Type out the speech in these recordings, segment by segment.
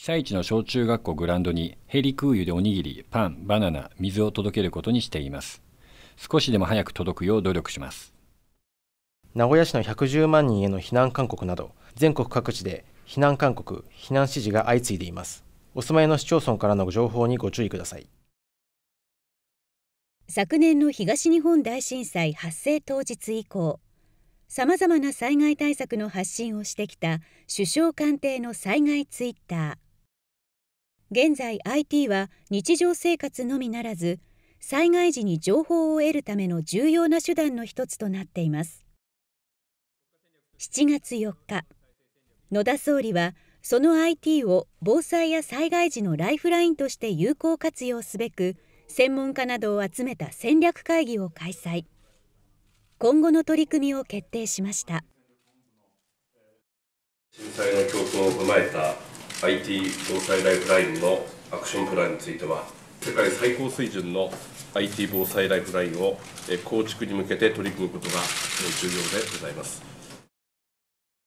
被災地の小中学校グランドにヘリ空輸でおにぎり、パン、バナナ、水を届けることにしています。少しでも早く届くよう努力します。名古屋市の110万人への避難勧告など、全国各地で避難勧告、避難指示が相次いでいます。お住まいの市町村からの情報にご注意ください。昨年の東日本大震災発生当日以降、さまざまな災害対策の発信をしてきた首相官邸の災害ツイッター。現在 IT は日常生活のみならず災害時に情報を得るための重要な手段の一つとなっています7月4日野田総理はその IT を防災や災害時のライフラインとして有効活用すべく専門家などを集めた戦略会議を開催今後の取り組みを決定しました震災の教訓を踏まえた IT 防災ライフラインのアクションプランについては、世界最高水準の IT 防災ライフラインを構築に向けて取り組むことが重要でございます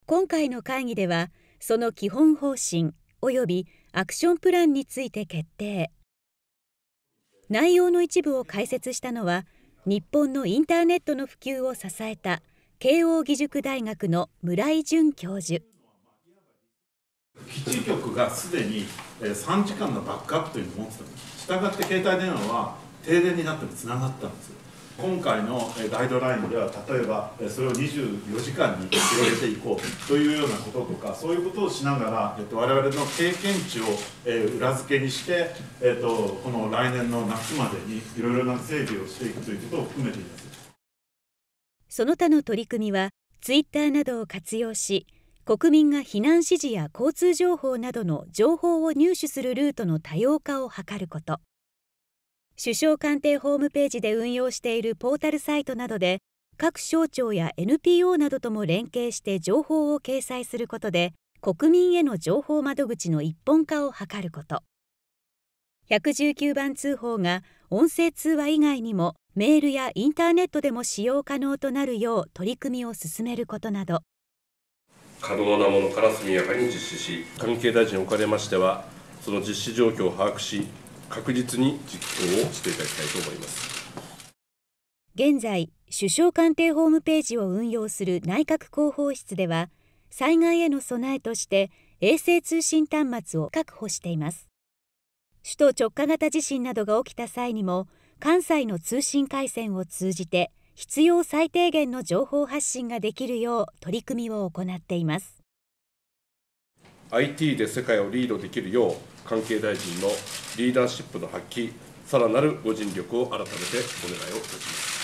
今回の会議では、その基本方針及びアクションプランについて決定。内容の一部を解説したのは、日本のインターネットの普及を支えた慶応義塾大学の村井淳教授。基地局がすでに3時間のバックアップというのを持ってたんですしたがって携帯電話は停電になったもつながったんです今回のガイドラインでは例えばそれを24時間に広げていこうというようなこととかそういうことをしながら、えっと、我々の経験値を裏付けにして、えっと、この来年の夏までにいろいろな整備をしていくということを含めていますその他の取り組みはツイッターなどを活用し国民が避難指示や交通情報などの情報を入手するルートの多様化を図ること首相官邸ホームページで運用しているポータルサイトなどで各省庁や NPO などとも連携して情報を掲載することで国民への情報窓口の一本化を図ること119番通報が音声通話以外にもメールやインターネットでも使用可能となるよう取り組みを進めることなど可能なものから速やかに実施し関係大臣におかれましてはその実施状況を把握し確実に実行をしていただきたいと思います現在首相官邸ホームページを運用する内閣広報室では災害への備えとして衛星通信端末を確保しています首都直下型地震などが起きた際にも関西の通信回線を通じて必要最低限の情報発信ができるよう取り組みを行っています IT で世界をリードできるよう関係大臣のリーダーシップの発揮さらなるご尽力を改めてお願いをいたします